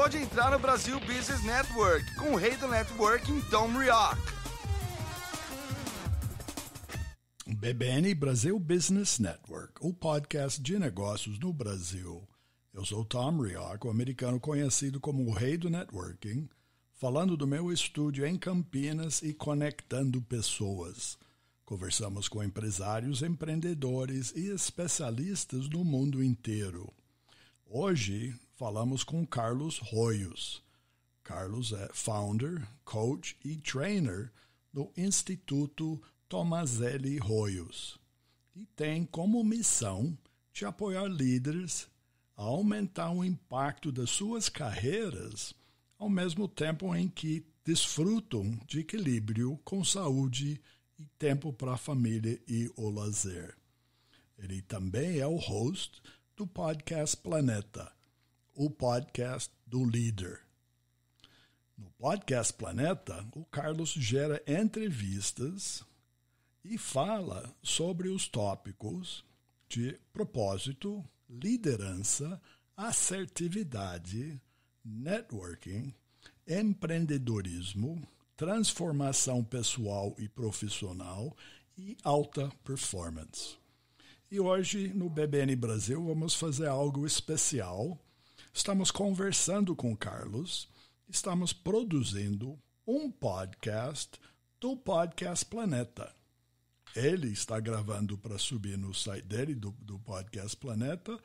pode entrar no Brasil Business Network com o rei do networking Tom Rioc. BBN Brasil Business Network, o podcast de negócios no Brasil. Eu sou Tom Rioc, o americano conhecido como o rei do networking, falando do meu estúdio em Campinas e conectando pessoas. Conversamos com empresários, empreendedores e especialistas do mundo inteiro. Hoje falamos com Carlos Royos. Carlos é founder, coach e trainer do Instituto Tomazelli Royos e tem como missão te apoiar líderes a aumentar o impacto das suas carreiras ao mesmo tempo em que desfrutam de equilíbrio com saúde e tempo para a família e o lazer. Ele também é o host do podcast Planeta o podcast do líder. No podcast Planeta, o Carlos gera entrevistas e fala sobre os tópicos de propósito, liderança, assertividade, networking, empreendedorismo, transformação pessoal e profissional e alta performance. E hoje no BBN Brasil vamos fazer algo especial Estamos conversando com Carlos, estamos produzindo um podcast do Podcast Planeta. Ele está gravando para subir no site dele, do, do Podcast Planeta,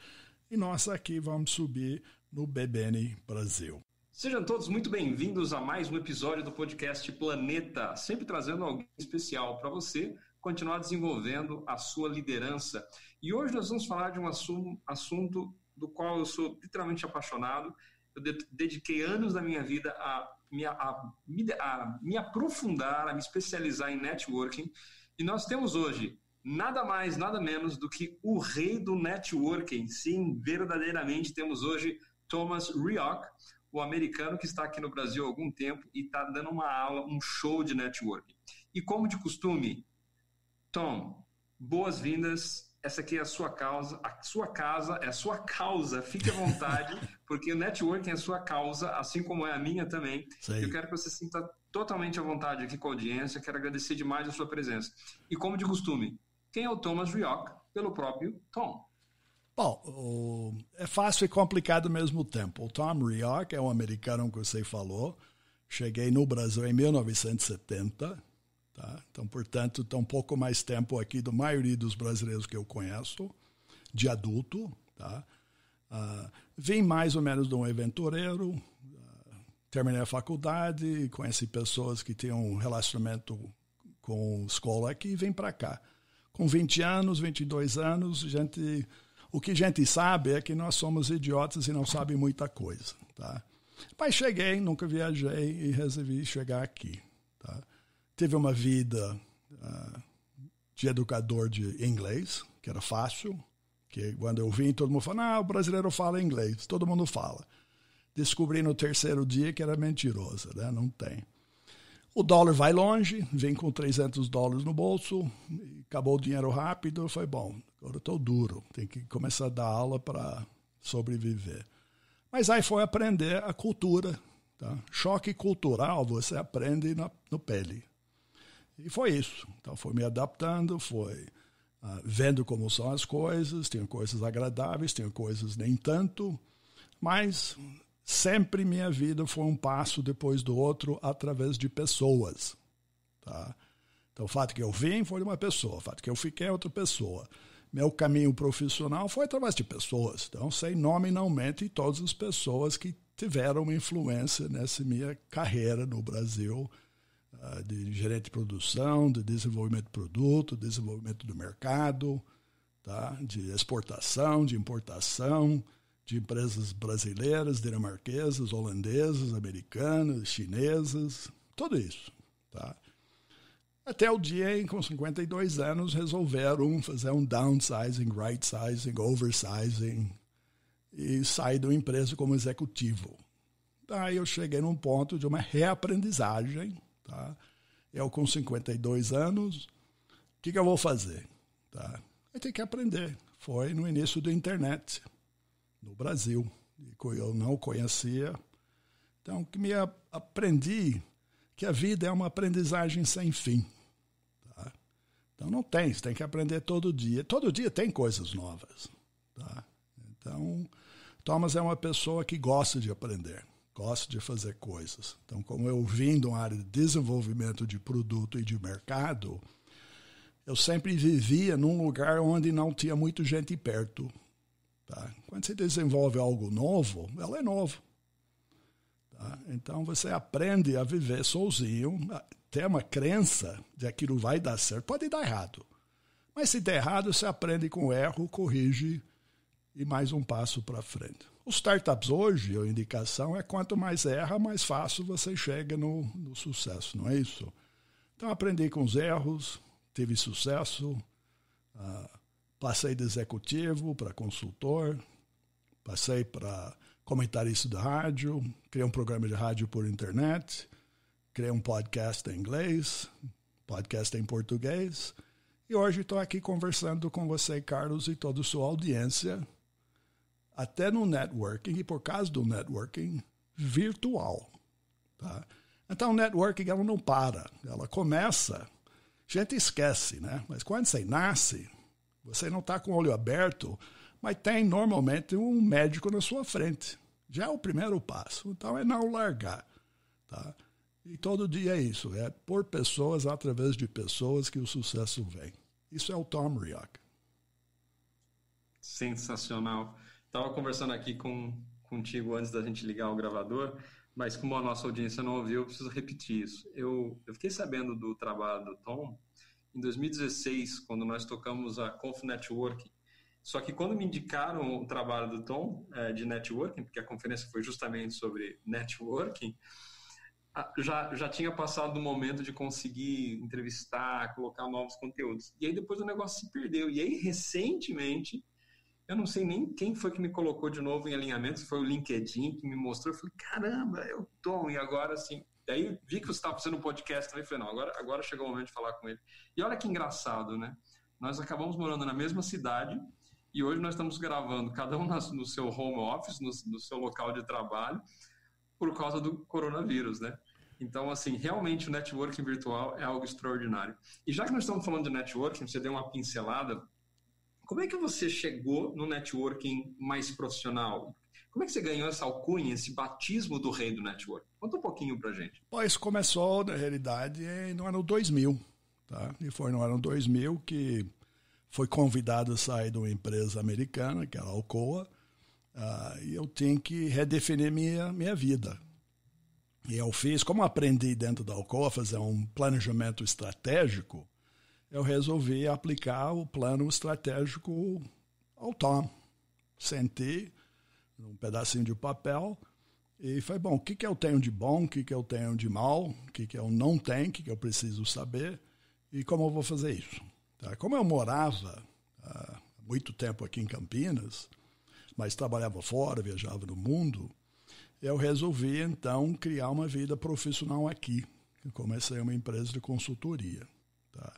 e nós aqui vamos subir no BBN Brasil. Sejam todos muito bem-vindos a mais um episódio do podcast Planeta, sempre trazendo alguém especial para você continuar desenvolvendo a sua liderança. E hoje nós vamos falar de um assunto do qual eu sou literalmente apaixonado. Eu dediquei anos da minha vida a me, a, a me aprofundar, a me especializar em networking. E nós temos hoje nada mais, nada menos do que o rei do networking. Sim, verdadeiramente temos hoje Thomas Rioch, o americano que está aqui no Brasil há algum tempo e está dando uma aula, um show de networking. E como de costume, Tom, boas-vindas essa aqui é a sua causa, a sua casa é a sua causa, fique à vontade, porque o networking é a sua causa, assim como é a minha também. Eu quero que você sinta totalmente à vontade aqui com a audiência, quero agradecer demais a sua presença. E como de costume, quem é o Thomas Rioc Pelo próprio Tom. Bom, o... é fácil e complicado ao mesmo tempo. O Tom Rioc é um americano que você falou. Cheguei no Brasil em 1970, Tá? Então, portanto, está um pouco mais tempo aqui do maioria dos brasileiros que eu conheço, de adulto. Tá? Uh, vim mais ou menos de um aventureiro, uh, terminei a faculdade, conheci pessoas que têm um relacionamento com escola aqui e vim para cá. Com 20 anos, 22 anos, gente, o que a gente sabe é que nós somos idiotas e não sabe muita coisa. Tá? Mas cheguei, nunca viajei e resolvi chegar aqui teve uma vida uh, de educador de inglês, que era fácil, que quando eu vim todo mundo falava, ah, o brasileiro fala inglês, todo mundo fala. Descobri no terceiro dia que era mentirosa, né? não tem. O dólar vai longe, vem com 300 dólares no bolso, acabou o dinheiro rápido, foi bom, agora estou duro, tem que começar a dar aula para sobreviver. Mas aí foi aprender a cultura, tá? choque cultural você aprende na, no pele. E foi isso. Então, fui me adaptando, foi ah, vendo como são as coisas, Tinha coisas agradáveis, tinha coisas nem tanto, mas sempre minha vida foi um passo depois do outro através de pessoas. Tá? Então, o fato que eu vim foi de uma pessoa, o fato que eu fiquei é outra pessoa. Meu caminho profissional foi através de pessoas. Então, sei nominalmente todas as pessoas que tiveram uma influência nessa minha carreira no Brasil ah, de gerente de produção, de desenvolvimento de produto, desenvolvimento do mercado, tá? de exportação, de importação, de empresas brasileiras, dinamarquesas, holandesas, americanas, chinesas, tudo isso. Tá? Até o dia em que, com 52 anos, resolveram fazer um downsizing, right sizing, oversizing e sair da empresa como executivo. Daí eu cheguei num ponto de uma reaprendizagem Tá? Eu com 52 anos, o que, que eu vou fazer? Tá? Eu tenho que aprender. Foi no início da internet, no Brasil, que eu não conhecia. Então, que me aprendi que a vida é uma aprendizagem sem fim. Tá? Então, não tem, você tem que aprender todo dia. Todo dia tem coisas novas. Tá? Então, Thomas é uma pessoa que gosta de aprender. Gosto de fazer coisas. Então, como eu vim de uma área de desenvolvimento de produto e de mercado, eu sempre vivia num lugar onde não tinha muito gente perto. Tá? Quando você desenvolve algo novo, ela é novo. Tá? Então, você aprende a viver sozinho, ter uma crença de aquilo vai dar certo. Pode dar errado. Mas se der errado, você aprende com o erro, corrige e mais um passo para frente. Os startups hoje, a indicação é quanto mais erra, mais fácil você chega no, no sucesso, não é isso? Então aprendi com os erros, tive sucesso, ah, passei de executivo para consultor, passei para comentarista da rádio, criei um programa de rádio por internet, criei um podcast em inglês, podcast em português. E hoje estou aqui conversando com você, Carlos, e toda a sua audiência até no networking, e por causa do networking, virtual. Tá? Então, o networking ela não para, ela começa. A gente esquece, né? Mas quando você nasce, você não está com o olho aberto, mas tem normalmente um médico na sua frente. Já é o primeiro passo. Então, é não largar. Tá? E todo dia é isso, é por pessoas, através de pessoas que o sucesso vem. Isso é o Tom Rioc. Sensacional. Estava conversando aqui com, contigo antes da gente ligar o gravador, mas como a nossa audiência não ouviu, eu preciso repetir isso. Eu, eu fiquei sabendo do trabalho do Tom em 2016, quando nós tocamos a Conf Networking. Só que quando me indicaram o trabalho do Tom é, de networking, porque a conferência foi justamente sobre networking, já, já tinha passado do momento de conseguir entrevistar, colocar novos conteúdos. E aí depois o negócio se perdeu. E aí, recentemente, eu não sei nem quem foi que me colocou de novo em alinhamentos, foi o LinkedIn que me mostrou. Eu falei, caramba, eu é tô. E agora, assim, Daí vi que você estava fazendo um podcast também, falei, não, agora, agora chegou o momento de falar com ele. E olha que engraçado, né? Nós acabamos morando na mesma cidade e hoje nós estamos gravando, cada um no seu home office, no, no seu local de trabalho, por causa do coronavírus, né? Então, assim, realmente o networking virtual é algo extraordinário. E já que nós estamos falando de networking, você deu uma pincelada, como é que você chegou no networking mais profissional? Como é que você ganhou essa alcunha, esse batismo do rei do networking? Conta um pouquinho pra gente. Bom, isso começou, na realidade, no ano 2000. Tá? E foi no ano 2000 que foi convidado a sair de uma empresa americana, que era é a Alcoa, uh, e eu tinha que redefinir minha, minha vida. E eu fiz, como aprendi dentro da Alcoa, fazer um planejamento estratégico, eu resolvi aplicar o plano estratégico ao Tom. Sentei um pedacinho de papel e falei, bom, o que, que eu tenho de bom, o que, que eu tenho de mal, o que, que eu não tenho, o que, que eu preciso saber e como eu vou fazer isso. Tá? Como eu morava há ah, muito tempo aqui em Campinas, mas trabalhava fora, viajava no mundo, eu resolvi então criar uma vida profissional aqui. Eu comecei uma empresa de consultoria. Tá?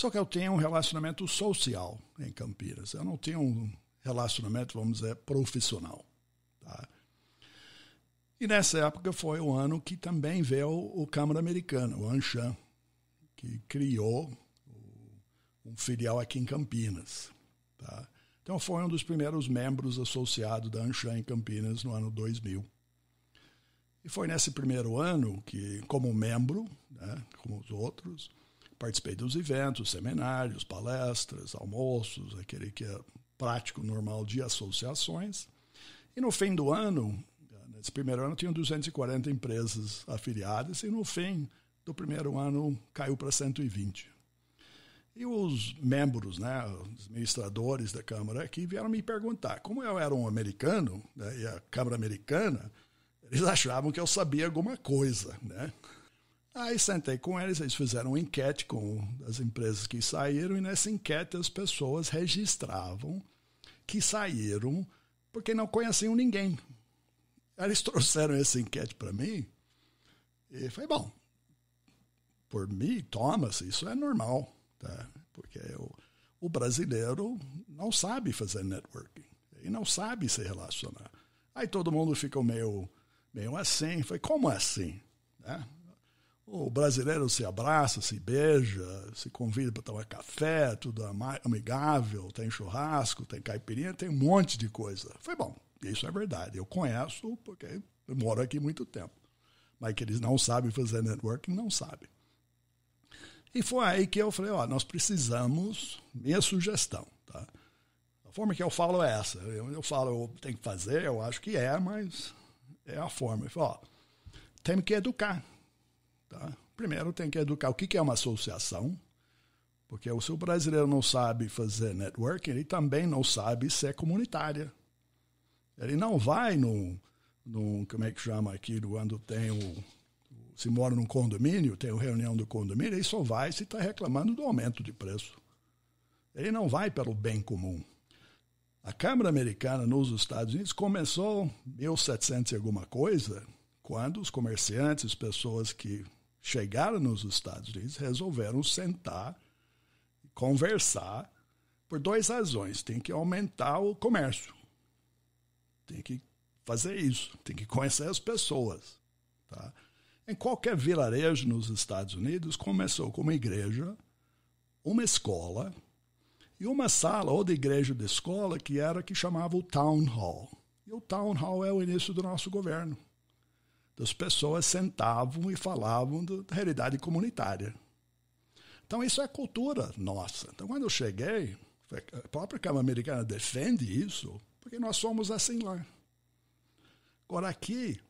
Só que eu tenho um relacionamento social em Campinas. Eu não tenho um relacionamento, vamos dizer, profissional. Tá? E nessa época foi o ano que também veio o Câmara Americana, o Anshan, que criou um filial aqui em Campinas. Tá? Então foi um dos primeiros membros associados da Anshan em Campinas no ano 2000. E foi nesse primeiro ano que, como membro, né, como os outros, participei dos eventos, seminários, palestras, almoços, aquele que é prático normal de associações. E no fim do ano, nesse primeiro ano, tinha 240 empresas afiliadas, e no fim do primeiro ano caiu para 120. E os membros, né, os administradores da Câmara aqui vieram me perguntar. Como eu era um americano, né, e a Câmara Americana, eles achavam que eu sabia alguma coisa, né? Aí sentei com eles, eles fizeram uma enquete com as empresas que saíram, e nessa enquete as pessoas registravam que saíram porque não conheciam ninguém. Eles trouxeram essa enquete para mim, e foi bom, por mim, Thomas, isso é normal, tá? porque o, o brasileiro não sabe fazer networking e não sabe se relacionar. Aí todo mundo ficou meio, meio assim, foi como assim? Né? O brasileiro se abraça, se beija, se convida para tomar café, tudo amigável, tem churrasco, tem caipirinha, tem um monte de coisa. Foi bom, isso é verdade. Eu conheço porque eu moro aqui muito tempo. Mas que eles não sabem fazer networking, não sabem. E foi aí que eu falei, ó, nós precisamos, minha sugestão, tá? A forma que eu falo é essa. Eu, eu falo, tem que fazer, eu acho que é, mas é a forma. Eu falo, ó, temos que educar Tá? Primeiro tem que educar o que é uma associação, porque se o brasileiro não sabe fazer networking, ele também não sabe ser é comunitária. Ele não vai num, no como é que chama aquilo quando tem o, se mora num condomínio, tem uma reunião do condomínio, ele só vai se está reclamando do aumento de preço. Ele não vai pelo bem comum. A Câmara Americana nos Estados Unidos começou 1700 e alguma coisa, quando os comerciantes, as pessoas que chegaram nos Estados Unidos, resolveram sentar, e conversar, por duas razões. Tem que aumentar o comércio. Tem que fazer isso. Tem que conhecer as pessoas. Tá? Em qualquer vilarejo nos Estados Unidos, começou com uma igreja, uma escola e uma sala ou de igreja de escola que era que chamava o Town Hall. E o Town Hall é o início do nosso governo as pessoas sentavam e falavam do, da realidade comunitária. Então, isso é cultura nossa. Então, quando eu cheguei, a própria Câmara Americana defende isso, porque nós somos assim lá. Agora, aqui,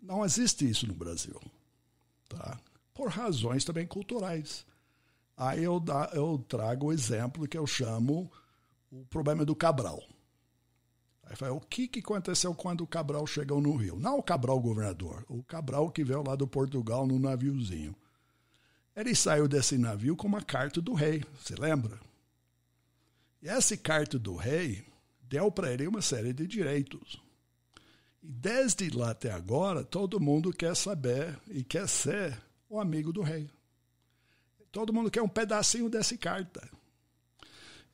não existe isso no Brasil. Tá? Por razões também culturais. Aí eu, eu trago o exemplo que eu chamo o problema do Cabral. Aí fala: o que, que aconteceu quando o Cabral chegou no Rio? Não o Cabral governador, o Cabral que veio lá do Portugal no naviozinho. Ele saiu desse navio com uma carta do rei, se lembra? E essa carta do rei deu para ele uma série de direitos. E desde lá até agora, todo mundo quer saber e quer ser o amigo do rei. Todo mundo quer um pedacinho dessa carta.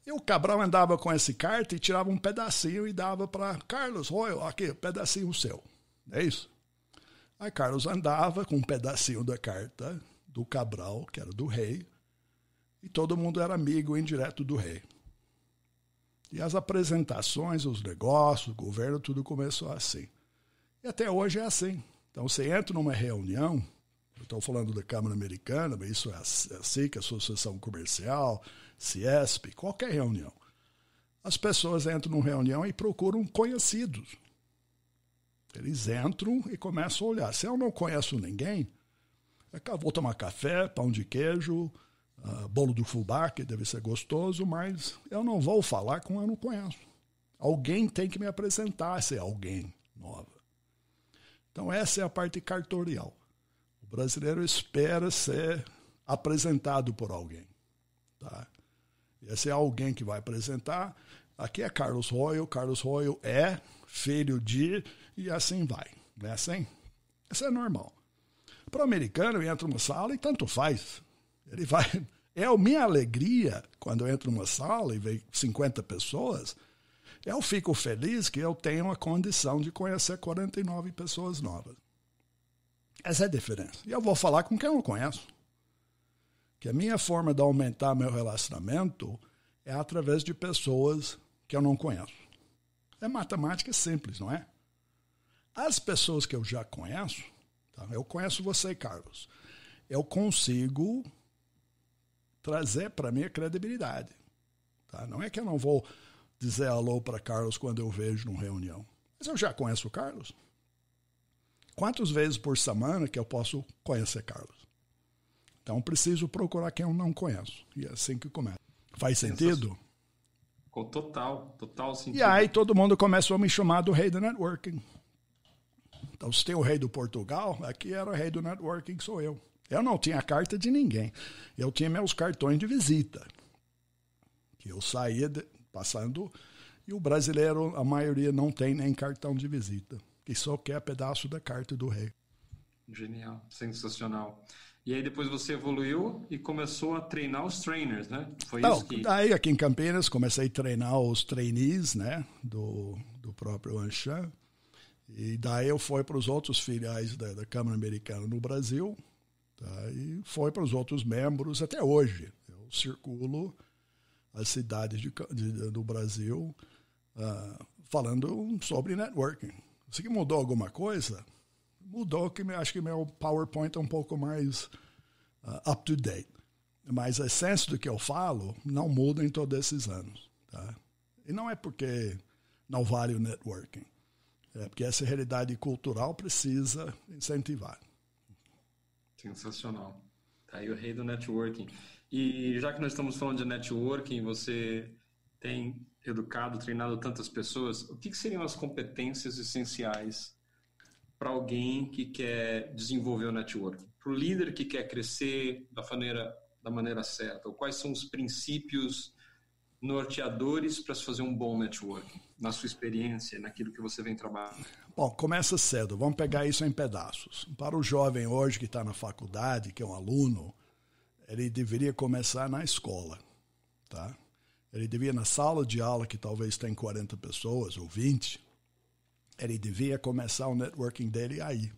E o Cabral andava com esse carta e tirava um pedacinho e dava para Carlos Royal, aqui, pedacinho seu. É isso? Aí Carlos andava com um pedacinho da carta do Cabral, que era do rei, e todo mundo era amigo indireto do rei. E as apresentações, os negócios, o governo, tudo começou assim. E até hoje é assim. Então você entra numa reunião, eu estou falando da Câmara Americana, mas isso é a assim, é Associação Comercial, CIESP, qualquer reunião. As pessoas entram numa reunião e procuram conhecidos. Eles entram e começam a olhar. Se eu não conheço ninguém, é vou tomar café, pão de queijo, ah, bolo do fubá, que deve ser gostoso, mas eu não vou falar com eu não conheço. Alguém tem que me apresentar se é alguém nova. Então, essa é a parte cartorial. O brasileiro espera ser apresentado por alguém. Tá? Esse é alguém que vai apresentar. Aqui é Carlos Royal, Carlos Royal é filho de, e assim vai. Não é assim? Isso é normal. Para o americano, entra numa sala e tanto faz. Ele vai. É a minha alegria quando eu entro numa sala e vejo 50 pessoas. Eu fico feliz que eu tenho a condição de conhecer 49 pessoas novas. Essa é a diferença. E eu vou falar com quem eu não conheço que a minha forma de aumentar meu relacionamento é através de pessoas que eu não conheço. É matemática simples, não é? As pessoas que eu já conheço, tá? eu conheço você, Carlos, eu consigo trazer para mim a credibilidade. Tá? Não é que eu não vou dizer alô para Carlos quando eu vejo numa reunião, mas eu já conheço o Carlos. Quantas vezes por semana que eu posso conhecer Carlos? Então preciso procurar quem eu não conheço. E é assim que começa. Faz sentido? Total, total sentido. E aí todo mundo começou a me chamar do rei do networking. Então, se tem o rei do Portugal, aqui era o rei do networking, sou eu. Eu não tinha carta de ninguém. Eu tinha meus cartões de visita. Que eu saía de, passando. E o brasileiro, a maioria, não tem nem cartão de visita. Que só quer pedaço da carta do rei. Genial, sensacional. E aí depois você evoluiu e começou a treinar os trainers, né? Foi Não, isso que... Aí aqui em Campinas comecei a treinar os trainees, né? Do, do próprio Anshan E daí eu fui para os outros filiais da, da, Câmara Americana no Brasil. Tá? E foi para os outros membros até hoje. Eu circulo as cidades de, de, do Brasil uh, falando sobre networking. você que mudou alguma coisa? mudou, que acho que meu PowerPoint é um pouco mais uh, ah, up-to-date. Mas a essência do que eu falo não muda em todos esses anos. Tá? E não é porque não vale o networking. É porque essa realidade cultural precisa incentivar. Sensacional. Tá aí o rei do networking. E já que nós estamos falando de networking, você tem educado, treinado tantas pessoas, o que, seriam as competências essenciais para alguém que quer desenvolver o network, para o líder que quer crescer da maneira, da maneira certa? Ou quais são os princípios norteadores para se fazer um bom network na sua experiência, naquilo que você vem trabalhando? Bom, começa cedo, vamos pegar isso em pedaços. Para o jovem hoje que está na faculdade, que é um aluno, ele deveria começar na escola, tá? Ele devia, na sala de aula, que talvez tenha 40 pessoas ou 20, ele devia é começar o networking dele aí.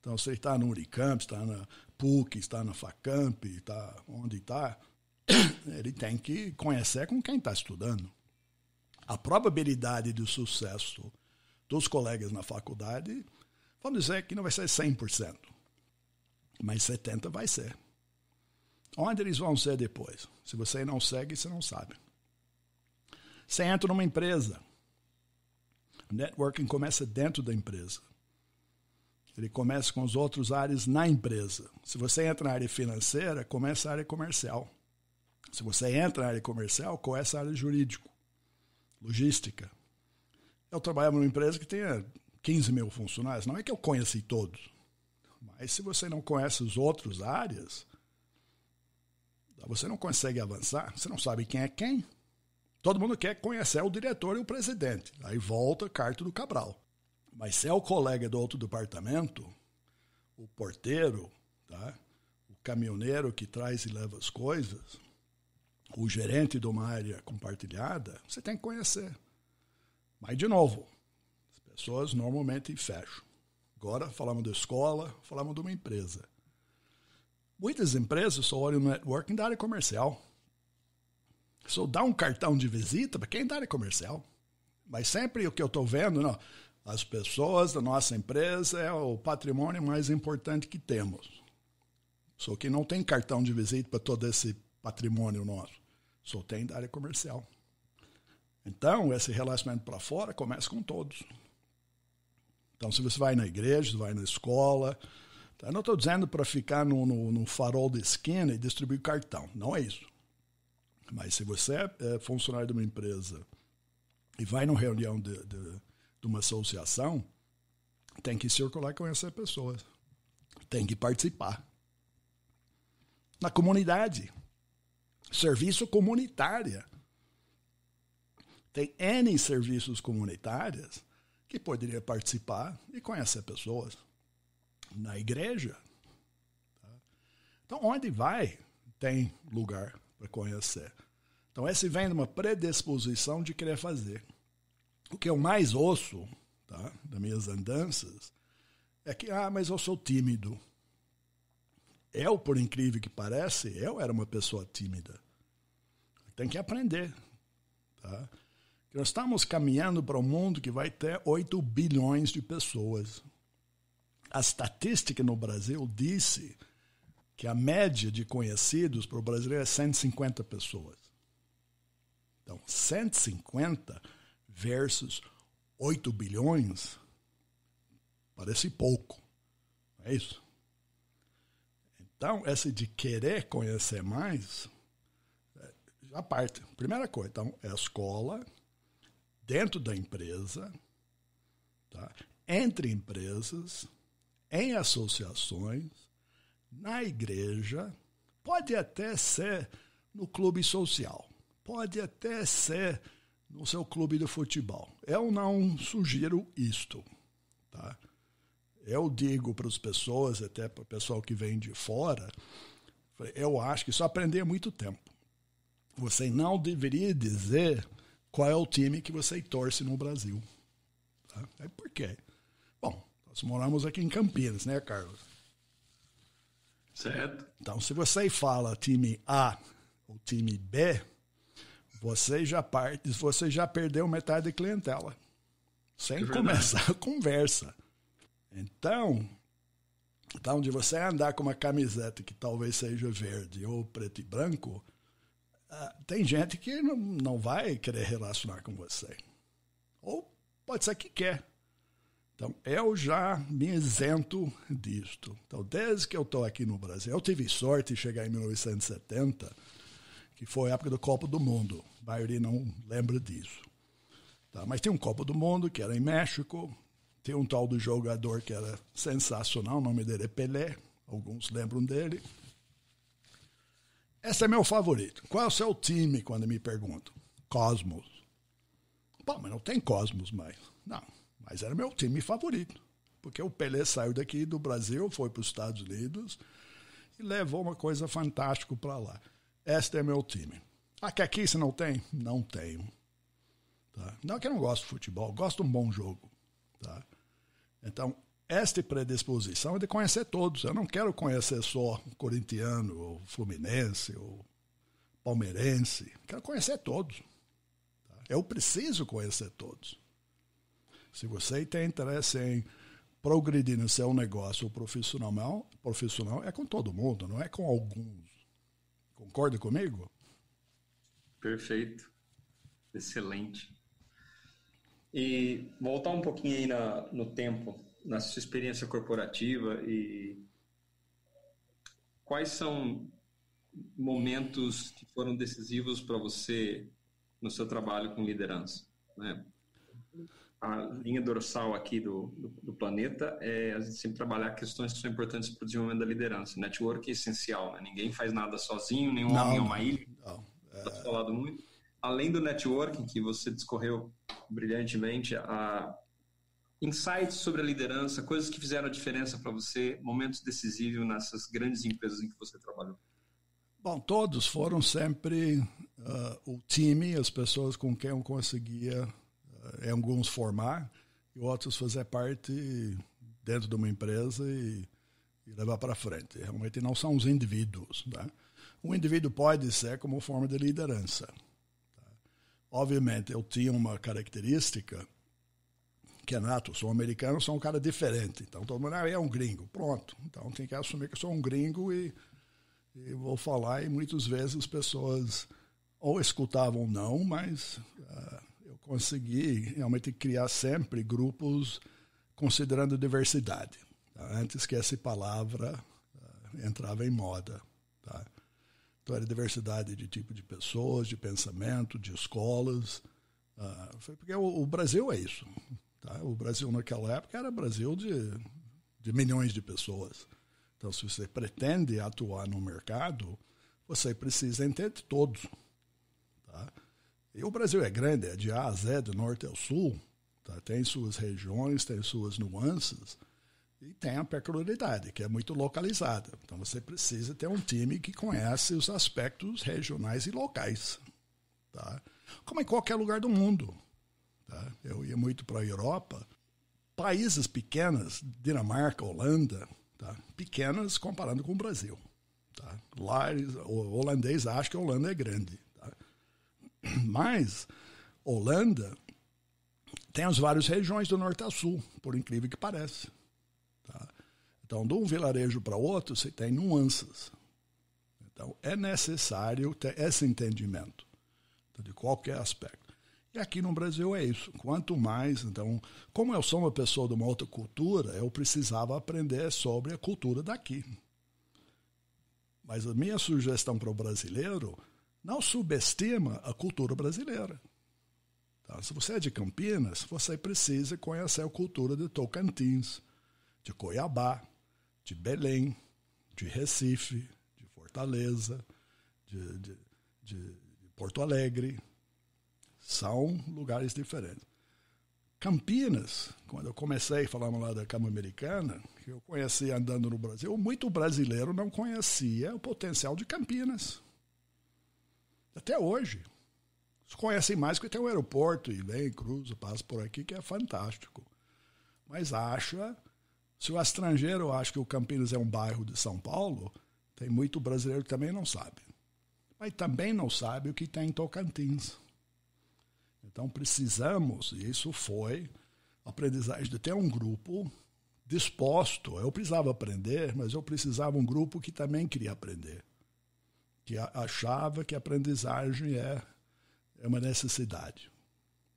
Então, você está no Unicamp, está na PUC, está na FACAMP, está onde está, ele tem que conhecer com quem está estudando. A probabilidade do sucesso dos colegas na faculdade, vamos dizer que não vai ser 100%, mas 70% vai ser. Onde eles vão ser depois? Se você não segue, você não sabe. Você entra numa empresa, Networking começa dentro da empresa. Ele começa com os outros áreas na empresa. Se você entra na área financeira, começa a área comercial. Se você entra na área comercial, começa a área jurídico, logística. Eu trabalhava numa empresa que tinha 15 mil funcionários. Não é que eu conheci todos, mas se você não conhece os outros áreas, você não consegue avançar. Você não sabe quem é quem. Todo mundo quer conhecer o diretor e o presidente. Aí volta a carta do Cabral. Mas se é o colega do outro departamento, o porteiro, tá? o caminhoneiro que traz e leva as coisas, o gerente de uma área compartilhada, você tem que conhecer. Mas, de novo, as pessoas normalmente fecham. Agora falamos da escola, falamos de uma empresa. Muitas empresas só olham o networking da área comercial. Isso dá um cartão de visita para quem tá da área comercial. Mas sempre o que eu estou vendo, não, as pessoas da nossa empresa é o patrimônio mais importante que temos. Só que não tem cartão de visita para todo esse patrimônio nosso. Só tem da área comercial. Então, esse relacionamento para fora começa com todos. Então, se você vai na igreja, vai na escola. Tá? Eu não estou dizendo para ficar no, no, no farol da esquina e distribuir cartão. Não é isso. Mas se você é, é funcionário de uma empresa e vai numa reunião de, de, de uma associação, tem que circular e conhecer pessoas. Tem que participar. Na comunidade. Serviço comunitário. Tem N serviços comunitários que poderia participar e conhecer pessoas. Na igreja. Tá? Então, onde vai, tem lugar para conhecer. Então, esse vem de uma predisposição de querer fazer. O que eu mais ouço tá, das minhas andanças é que, ah, mas eu sou tímido. Eu, por incrível que pareça, eu era uma pessoa tímida. Tem que aprender. Tá? Nós estamos caminhando para um mundo que vai ter 8 bilhões de pessoas. A estatística no Brasil disse que a média de conhecidos para o brasileiro é 150 pessoas. Então, 150 versus 8 bilhões parece pouco, não é isso? Então, essa de querer conhecer mais, já é, parte. Primeira coisa, então, é a escola, dentro da empresa, tá? entre empresas, em associações, na igreja, pode até ser no clube social, pode até ser no seu clube de futebol. Eu não sugiro isto, tá? Eu digo para as pessoas, até para o pessoal que vem de fora, eu acho que isso é aprender é muito tempo. Você não deveria dizer qual é o time que você torce no Brasil. Tá? É por quê? Bom, nós moramos aqui em Campinas, né, Carlos? Certo. Então, se você fala time A ou time B, você já parte, você já perdeu metade da clientela. Sem é começar a conversa. Então, então, de você andar com uma camiseta que talvez seja verde ou preto e branco, ah, tem gente que não, não vai querer relacionar com você. Ou pode ser que quer. Então, eu já me isento disto. Então, desde que eu estou aqui no Brasil, eu tive sorte de chegar em 1970, que foi a época do Copa do Mundo. A maioria não lembra disso. Tá? Mas tem um Copa do Mundo que era em México, tem um tal do jogador que era sensacional, o nome dele é Pelé, alguns lembram dele. Esse é meu favorito. Qual é o seu time, quando me perguntam? Cosmos. Bom, mas não tem Cosmos mais. Não, mas era meu time favorito. Porque o Pelé saiu daqui do Brasil, foi para os Estados Unidos e levou uma coisa fantástica para lá. Este é meu time. Ah, que aqui você não tem? Não tenho. Tá? Não é que eu não gosto de futebol, gosto de um bom jogo. Tá? Então, esta predisposição é de conhecer todos. Eu não quero conhecer só corintiano, ou fluminense, ou palmeirense. Quero conhecer todos. Tá? Eu preciso conhecer todos. Se você tem interesse em progredir no seu negócio profissional, profissional é com todo mundo, não é com alguns. Concorda comigo? Perfeito. Excelente. E voltar um pouquinho aí na, no tempo, na sua experiência corporativa e quais são momentos que foram decisivos para você no seu trabalho com liderança, né? a linha dorsal aqui do, do, do, planeta é a gente sempre trabalhar questões que são importantes para o desenvolvimento da liderança. Network é essencial, né? ninguém faz nada sozinho, nenhum não, homem é uma ilha. Está é... falado muito. Além do networking, que você discorreu brilhantemente, a insights sobre a liderança, coisas que fizeram a diferença para você, momentos decisivos nessas grandes empresas em que você trabalhou. Bom, todos foram sempre uh, o time, as pessoas com quem eu conseguia é alguns formar e outros fazer parte dentro de uma empresa e, e levar para frente. Realmente não são os indivíduos. Tá? Um indivíduo pode ser como forma de liderança. Tá? Obviamente, eu tinha uma característica que é nato, sou americano, sou um cara diferente. Então, todo mundo ah, é um gringo. Pronto. Então, tem que assumir que sou um gringo e, e vou falar. E muitas vezes as pessoas ou escutavam não, mas... Uh, consegui realmente criar sempre grupos considerando diversidade. Tá? Antes que essa palavra uh, entrava em moda. Tá? Então, era diversidade de tipo de pessoas, de pensamento, de escolas. Uh, foi porque o, o, Brasil é isso. Tá? O Brasil, naquela época, era Brasil de, de milhões de pessoas. Então, se você pretende atuar no mercado, você precisa entender todos. Tá? E o Brasil é grande, é de A a Z, do norte ao sul, tá? tem suas regiões, tem suas nuances, e tem a peculiaridade, que é muito localizada. Então você precisa ter um time que conhece os aspectos regionais e locais, tá? como em qualquer lugar do mundo. Tá? Eu ia muito para a Europa, países pequenos, Dinamarca, Holanda, tá? pequenas comparando com o Brasil. Tá? Lá, o holandês acha que a Holanda é grande. Mas Holanda tem as várias regiões do norte a sul, por incrível que pareça. Tá? Então, de um vilarejo para outro, você tem nuances. Então, é necessário ter esse entendimento tá? de qualquer aspecto. E aqui no Brasil é isso. Quanto mais, então, como eu sou uma pessoa de uma outra cultura, eu precisava aprender sobre a cultura daqui. Mas a minha sugestão para o brasileiro não subestima a cultura brasileira. Tá? Se você é de Campinas, você precisa conhecer a cultura de Tocantins, de Cuiabá, de Belém, de Recife, de Fortaleza, de, de, de Porto Alegre. São lugares diferentes. Campinas, quando eu comecei falando lá da Cama Americana, que eu conheci andando no Brasil, muito brasileiro não conhecia o potencial de Campinas. Até hoje. Vocês conhecem mais porque tem um aeroporto e vem, cruza, passa por aqui, que é fantástico. Mas acha. Se o estrangeiro acha que o Campinas é um bairro de São Paulo, tem muito brasileiro que também não sabe. Mas também não sabe o que tem em Tocantins. Então precisamos, e isso foi aprendizagem de ter um grupo disposto. Eu precisava aprender, mas eu precisava um grupo que também queria aprender que achava que aprendizagem é, é uma necessidade.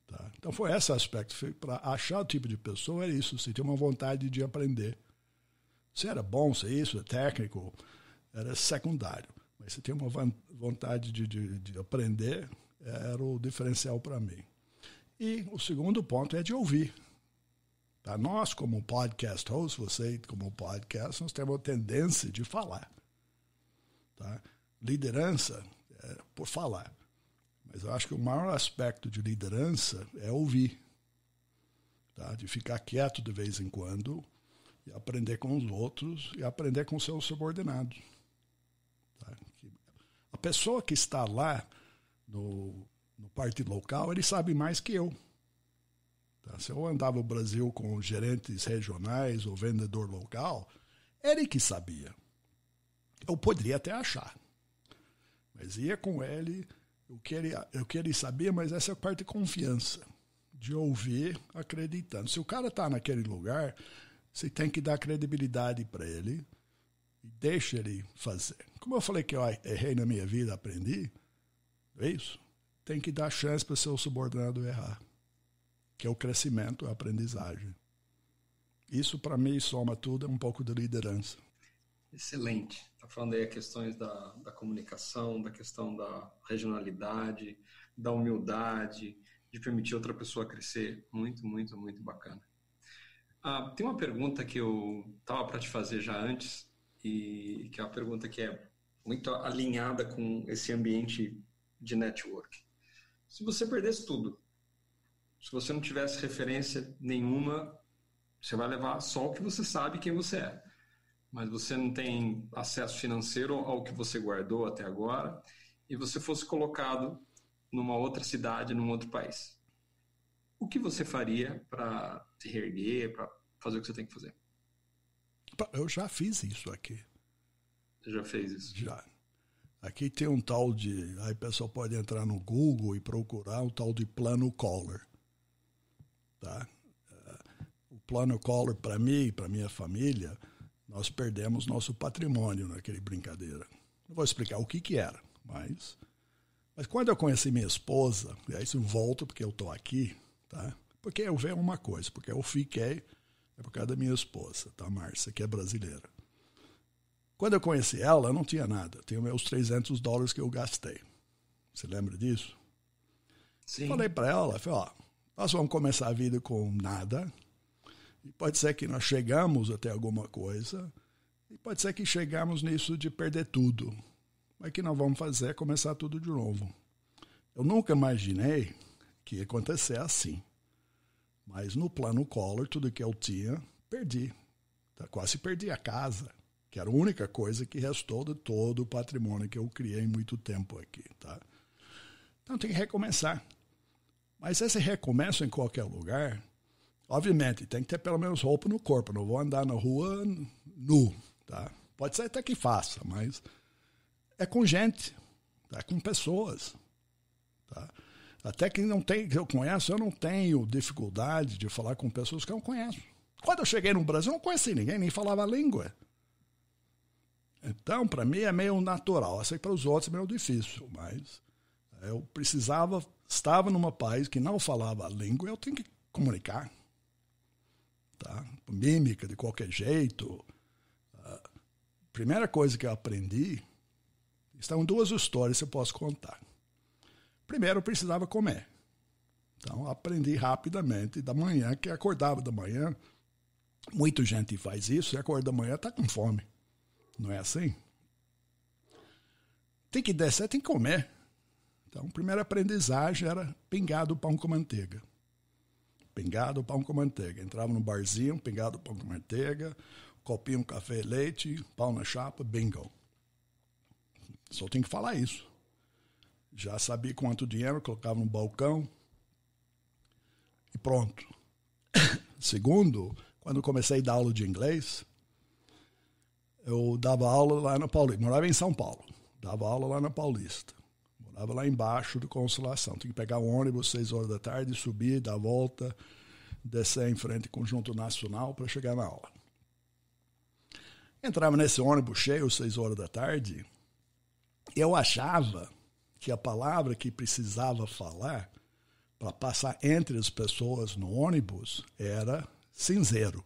Tá? Então foi esse aspecto. Para achar o tipo de pessoa era é isso, se tinha uma vontade de aprender. Se era bom, se é isso, é técnico, era secundário. Mas se tinha uma vontade de, de, de aprender, era o diferencial para mim. E o segundo ponto é de ouvir. Tá? Nós, como podcast host, você como podcast, nós temos a tendência de falar. Tá? liderança é por falar. Mas eu acho que o maior aspecto de liderança é ouvir. Tá? De ficar quieto de vez em quando e aprender com os outros e aprender com seus subordinados. Tá? A pessoa que está lá no, no partido local, ele sabe mais que eu. Tá? Se eu andava o Brasil com gerentes regionais ou vendedor local, ele que sabia. Eu poderia até achar. Mas ia com ele, eu queria, eu queria saber, mas essa é a parte de confiança, de ouvir acreditando. Se o cara está naquele lugar, você tem que dar credibilidade para ele e deixa ele fazer. Como eu falei que eu errei na minha vida, aprendi, é isso. Tem que dar chance para o seu subordinado errar, que é o crescimento, a aprendizagem. Isso para mim soma tudo é um pouco de liderança. Excelente. Está falando aí a questões da, da comunicação, da questão da regionalidade, da humildade, de permitir outra pessoa crescer. Muito, muito, muito bacana. Ah, tem uma pergunta que eu estava para te fazer já antes, e que é uma pergunta que é muito alinhada com esse ambiente de network. Se você perdesse tudo, se você não tivesse referência nenhuma, você vai levar só o que você sabe quem você é mas você não tem acesso financeiro ao que você guardou até agora, e você fosse colocado numa outra cidade, num outro país. O que você faria para se reerguer, para fazer o que você tem que fazer? Eu já fiz isso aqui. Você já fez isso? Já. Aqui tem um tal de. Aí o pessoal pode entrar no Google e procurar um tal de plano Collar. Tá? É, o plano Collar, para mim e para minha família, nós perdemos nosso patrimônio naquele brincadeira. Não vou explicar o que, que era, mas. Mas quando eu conheci minha esposa, e aí isso volta porque eu estou aqui, tá? Porque eu vejo uma coisa, porque eu fiquei, é por causa da minha esposa, tá, Márcia, que é brasileira. Quando eu conheci ela, eu não tinha nada. Tinha meus 300 dólares que eu gastei. Você lembra disso? Sim. Falei para ela, falei, ó, nós vamos começar a vida com nada, e pode ser que nós chegamos até alguma coisa, e pode ser que chegamos nisso de perder tudo. Mas o que nós vamos fazer é começar tudo de novo. Eu nunca imaginei que ia acontecer assim. Mas no plano Collor, tudo que eu tinha, perdi. Tá, quase perdi a casa, que era a única coisa que restou de todo o patrimônio que eu criei em muito tempo aqui. Tá? Então tem que recomeçar. Mas esse recomeço em qualquer lugar Obviamente, tem que ter pelo menos roupa no corpo. Não vou andar na rua nu, tá? Pode ser até que faça, mas é com gente, tá? é com pessoas, tá? Até quem não tem, que eu conheço, eu não tenho dificuldade de falar com pessoas que eu não conheço. Quando eu cheguei no Brasil, eu não conheci ninguém, nem falava a língua. Então, para mim é meio natural. Eu sei que para os outros é meio difícil, mas eu precisava, estava numa país que não falava a língua, eu tenho que comunicar tá? mímica de qualquer jeito. A tá? primeira coisa que eu aprendi, estão duas histórias que eu posso contar. Primeiro, eu precisava comer. Então, aprendi rapidamente da manhã, que acordava da manhã. Muita gente faz isso, e acorda da manhã está com fome. Não é assim? Tem que descer, tem que comer. Então, a primeira aprendizagem era pingado pão com manteiga pingado, pão com manteiga. Entrava no barzinho, pingado, pão com manteiga, copinho, café, leite, pau na chapa, bingo. Só tem que falar isso. Já sabia quanto dinheiro, colocava no balcão e pronto. Segundo, quando comecei a dar aula de inglês, eu dava aula lá na Paulista. Morava em São Paulo, dava aula lá na Paulista. Estava lá embaixo do Consolação. Tinha que pegar o ônibus às seis horas da tarde, subir, dar a volta, descer em frente ao Conjunto Nacional para chegar na aula. Entrava nesse ônibus cheio às seis horas da tarde. Eu achava que a palavra que precisava falar para passar entre as pessoas no ônibus era cinzeiro.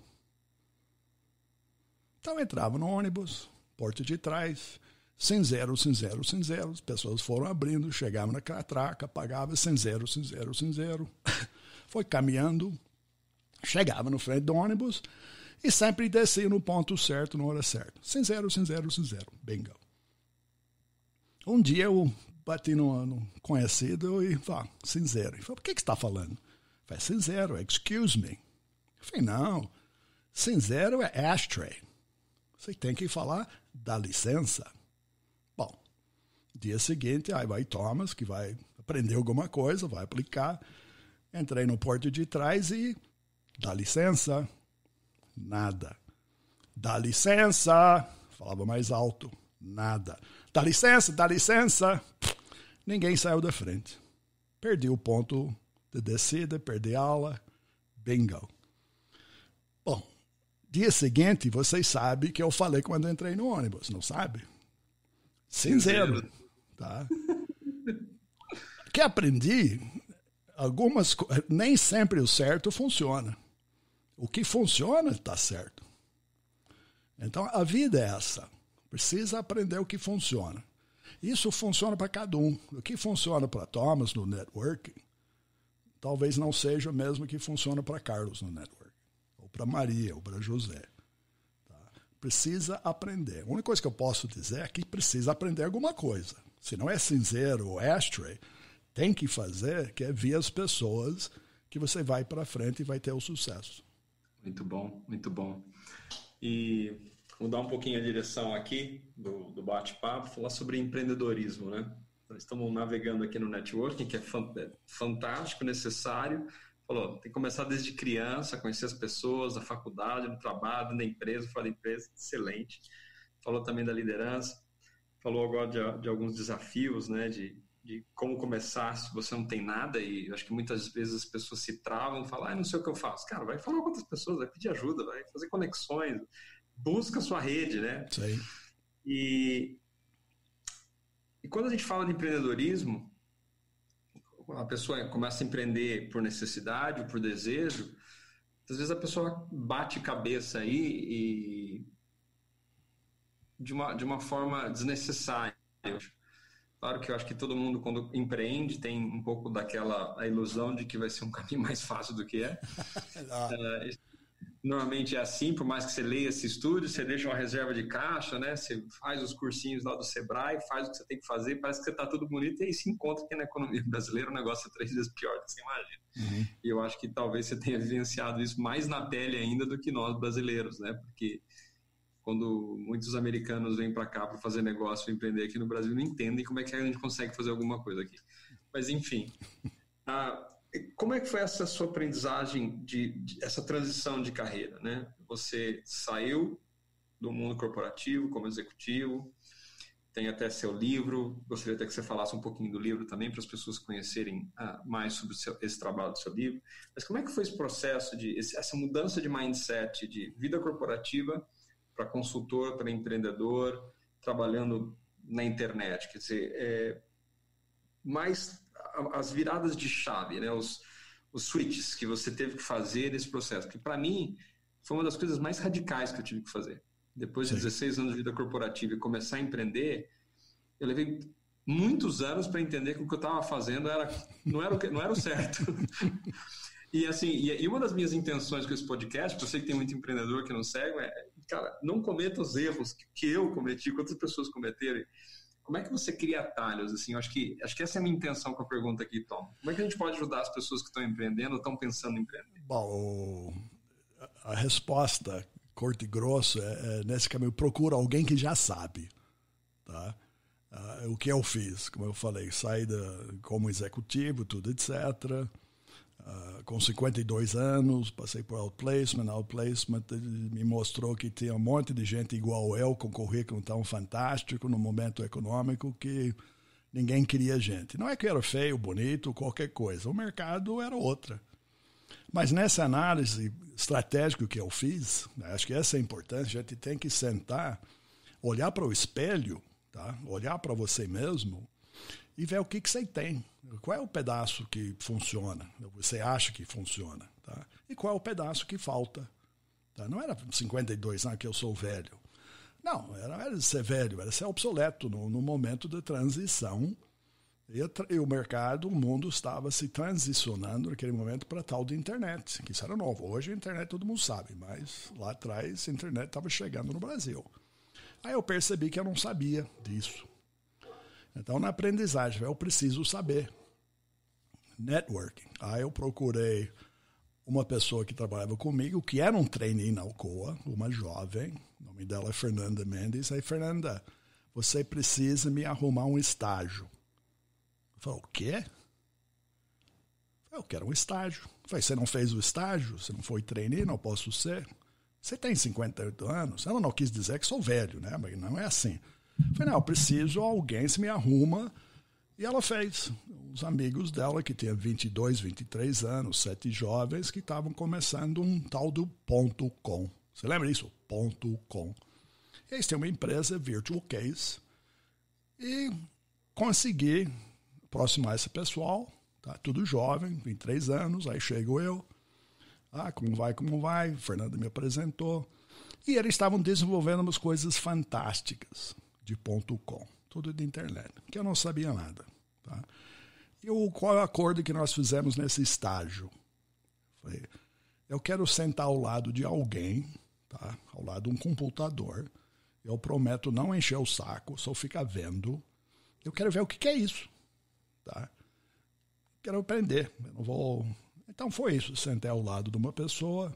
Então eu entrava no ônibus, porta de trás, sem zero, sem zero, sem zero. As pessoas foram abrindo, chegavam na catraca, pagava sem zero, sem zero, sem zero. Foi caminhando, chegava no frente do ônibus e sempre descia no ponto certo, na hora certa. Sem zero, sem zero, sem zero. Bingo. Um dia eu bati num, conhecido e falei, ah, sem zero. Ele falou, por que, que você está falando? Falei, sem zero, excuse me. Eu falei, não, sem zero é ashtray. Você tem que falar, dá licença. Dia seguinte, aí vai Thomas, que vai aprender alguma coisa, vai aplicar. Entrei no porto de trás e. Dá licença. Nada. Dá licença. Falava mais alto. Nada. Dá licença, dá licença. Ninguém saiu da frente. Perdi o ponto de descida, perdi a aula. Bingo. Bom, dia seguinte, vocês sabem que eu falei quando entrei no ônibus, não sabe? Cinzeiro. Cinzeiro tá? que aprendi algumas nem sempre o certo funciona. O que funciona está certo. Então a vida é essa. Precisa aprender o que funciona. Isso funciona para cada um. O que funciona para Thomas no networking, talvez não seja o mesmo que funciona para Carlos no networking, ou para Maria, ou para José. Tá? Precisa aprender. A única coisa que eu posso dizer é que precisa aprender alguma coisa se não é cinzeiro ou ashtray, tem que fazer, que é ver as pessoas que você vai para frente e vai ter o sucesso. Muito bom, muito bom. E mudar um pouquinho a direção aqui do, do bate-papo, falar sobre empreendedorismo, né? Nós estamos navegando aqui no networking, que é, é fantástico, necessário. Falou, tem que começar desde criança, conhecer as pessoas, a faculdade, no trabalho, na empresa, fora da empresa, excelente. Falou também da liderança falou agora de, de alguns desafios, né, de, de como começar se você não tem nada, e acho que muitas vezes as pessoas se travam, falam, ah, não sei o que eu faço. Cara, vai falar com outras pessoas, vai pedir ajuda, vai fazer conexões, busca a sua rede, né? Isso aí. E, e quando a gente fala de empreendedorismo, a pessoa começa a empreender por necessidade, por desejo, às vezes a pessoa bate cabeça aí e de uma, de uma forma desnecessária. Claro que eu acho que todo mundo, quando empreende, tem um pouco daquela a ilusão de que vai ser um caminho mais fácil do que é. ah. Normalmente é assim, por mais que você leia esse estudo, você deixa uma reserva de caixa, né? Você faz os cursinhos lá do Sebrae, faz o que você tem que fazer, parece que você está tudo bonito, e aí se encontra que na economia brasileira o negócio é três vezes pior do que você imagina. Uhum. E eu acho que talvez você tenha vivenciado isso mais na pele ainda do que nós brasileiros, né? Porque quando muitos americanos vêm para cá para fazer negócio, empreender aqui no Brasil, não entendem como é que a gente consegue fazer alguma coisa aqui. Mas enfim, como é que foi essa sua aprendizagem de, de, essa transição de carreira, né? Você saiu do mundo corporativo como executivo, tem até seu livro. Gostaria até que você falasse um pouquinho do livro também para as pessoas conhecerem ah, mais sobre seu, esse trabalho do seu livro. Mas como é que foi esse processo de esse, essa mudança de mindset de vida corporativa para consultor, para empreendedor, trabalhando na internet. Quer dizer, é, mais as viradas de chave, né? os, os switches que você teve que fazer nesse processo, que para mim foi uma das coisas mais radicais que eu tive que fazer. Depois de Sim. 16 anos de vida corporativa e começar a empreender, eu levei muitos anos para entender que o que eu estava fazendo era, não, era o que, não era o certo. e assim, e, e, uma das minhas intenções com esse podcast, porque eu sei que tem muito empreendedor que não segue, é, cara, não cometa os erros que, que eu cometi, que outras pessoas cometerem. Como é que você cria atalhos? Assim, acho que, acho que essa é a minha intenção com a pergunta aqui, Tom. Como é que a gente pode ajudar as pessoas que estão empreendendo ou estão pensando em empreender? Bom, a resposta corto e grosso é, é, nesse caminho. Procura alguém que já sabe. Tá? Ah, o que eu fiz, como eu falei, saí da, como executivo, tudo, etc. Uh, com 52 anos, passei por outplacement. Outplacement me mostrou que tinha um monte de gente igual eu, com currículo tão fantástico, no momento econômico, que ninguém queria gente. Não é que era feio, bonito, qualquer coisa. O mercado era outra. Mas nessa análise estratégica que eu fiz, né, acho que essa é importante, a gente tem que sentar, olhar para o espelho, tá? olhar para você mesmo e ver o que, que você tem. Qual é o pedaço que funciona? Você acha que funciona? Tá? E qual é o pedaço que falta? Tá? Não era 52, anos ah, que eu sou velho. Não, era, era ser velho, era ser obsoleto no, no momento da transição. E, e, o mercado, o mundo estava se transicionando naquele momento para tal de internet, que isso era novo. Hoje a internet todo mundo sabe, mas lá atrás a internet estava chegando no Brasil. Aí eu percebi que eu não sabia disso. Então, na aprendizagem, eu preciso saber. Networking. Aí eu procurei uma pessoa que trabalhava comigo, que era um trainee na Alcoa, uma jovem, o nome dela é Fernanda Mendes. Aí, Fernanda, você precisa me arrumar um estágio. Eu falei, o quê? Eu quero um estágio. Eu falei, você não fez o estágio? Você não foi trainee? Não posso ser? Você tem 58 anos? Ela não quis dizer que sou velho, né? Mas não é assim falei, não, eu preciso, alguém se me arruma. E ela fez. Os amigos dela, que tinha 22, 23 anos, sete jovens, que estavam começando um tal do ponto .com. Você lembra disso? Ponto .com. E eles têm uma empresa, Virtual Case, e consegui aproximar esse pessoal, tá? tudo jovem, 23 anos, aí chego eu, ah, como vai, como vai, o Fernando me apresentou, e eles estavam desenvolvendo umas coisas fantásticas de ponto .com, tudo é de internet, que eu não sabia nada. Tá? E o, qual é o acordo que nós fizemos nesse estágio? eu quero sentar ao lado de alguém, tá? ao lado de um computador, eu prometo não encher o saco, só ficar vendo. Eu quero ver o que, que é isso. Tá? Quero aprender. Eu não vou. Então foi isso. Sentei ao lado de uma pessoa,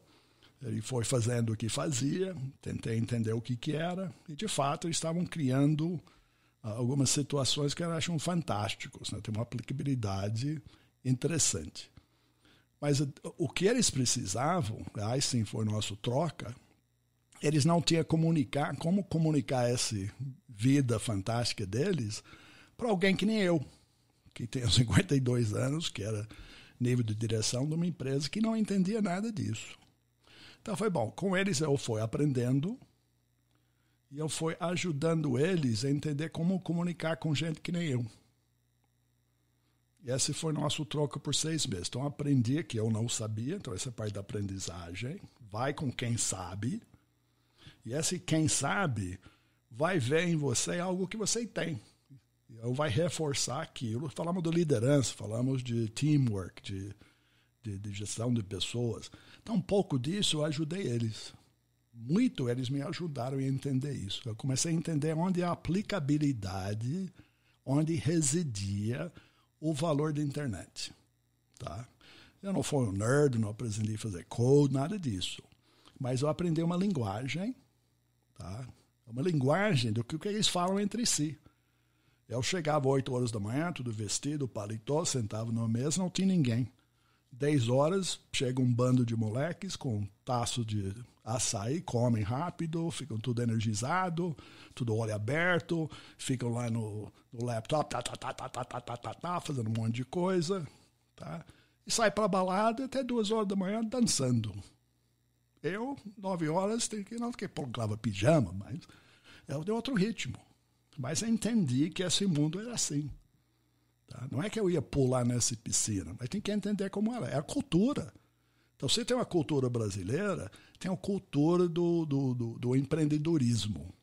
ele foi fazendo o que fazia, tentei entender o que, que era, e de fato eles estavam criando ah, algumas situações que eu acho fantásticos, né? tem uma aplicabilidade interessante. Mas o que eles precisavam, sim foi nosso troca, eles não tinham comunicar, como comunicar essa vida fantástica deles para alguém que nem eu, que tenho 52 anos, que era nível de direção de uma empresa que não entendia nada disso. Então foi bom. Com eles eu fui aprendendo e eu fui ajudando eles a entender como comunicar com gente que nem eu. E esse foi nosso troco por seis meses. Então aprendi que eu não sabia, então essa é parte da aprendizagem. Vai com quem sabe. E esse quem sabe vai ver em você algo que você tem. Eu vai reforçar aquilo. Falamos de liderança, falamos de teamwork, de, de, de gestão de pessoas. Então, um pouco disso eu ajudei eles. Muito eles me ajudaram a entender isso. Eu comecei a entender onde a aplicabilidade, onde residia o valor da internet. Tá? Eu não fui um nerd, não aprendi a fazer code, nada disso. Mas eu aprendi uma linguagem, tá? uma linguagem do que eles falam entre si. Eu chegava 8 horas da manhã, tudo vestido, paletó, sentava na mesa, não tinha ninguém. 10 horas, chega um bando de moleques com um taço de açaí, comem rápido, ficam tudo energizado, tudo olho aberto, ficam lá no, no laptop, tá, tá, tá, tá, tá, tá, tá, tá, tá, fazendo um monte de coisa, tá? E sai pra balada até duas horas da manhã dançando. Eu, nove horas, tenho que, não que colocava pijama, mas eu é deu outro ritmo. Mas entendi que esse mundo era assim. Tá? Não é que eu ia pular nessa piscina, mas tem que entender como ela é. É a cultura. Então, você tem uma cultura brasileira, tem a cultura do, do, do, do empreendedorismo,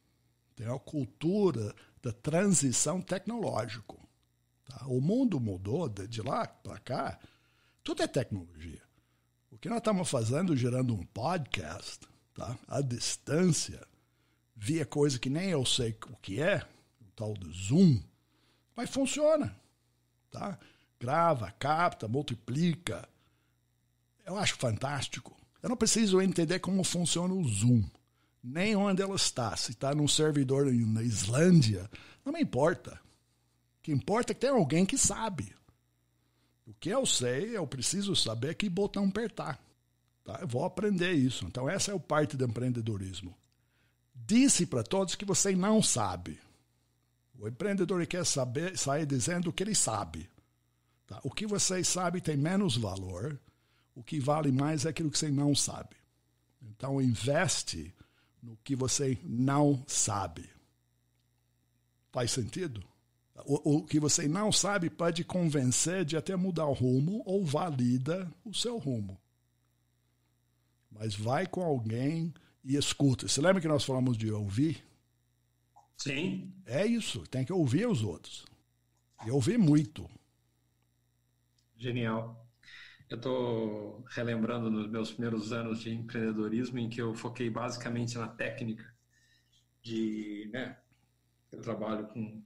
tem a cultura da transição tecnológica. Tá? O mundo mudou de lá para cá, tudo é tecnologia. O que nós estamos fazendo gerando um podcast, tá? à distância, via coisa que nem eu sei o que é, o tal do Zoom, mas funciona. Tá? Grava, capta, multiplica. Eu acho fantástico. Eu não preciso entender como funciona o Zoom, nem onde ela está. Se está num servidor na Islândia, não me importa. O que importa é que tem alguém que sabe. O que eu sei, eu preciso saber que botão apertar. Tá? Eu vou aprender isso. Então, essa é o parte do empreendedorismo. Disse para todos que você não sabe. O empreendedor quer saber, sair dizendo o que ele sabe. Tá? O que vocês sabem tem menos valor. O que vale mais é aquilo que você não sabe. Então, investe no que você não sabe. Faz sentido? O, o, que você não sabe pode convencer de até mudar o rumo ou valida o seu rumo. Mas vai com alguém e escuta. Você lembra que nós falamos de ouvir? Sim. É isso, tem que ouvir os outros. E ouvir muito. Genial. Eu estou relembrando nos meus primeiros anos de empreendedorismo em que eu foquei basicamente na técnica de, né, eu trabalho com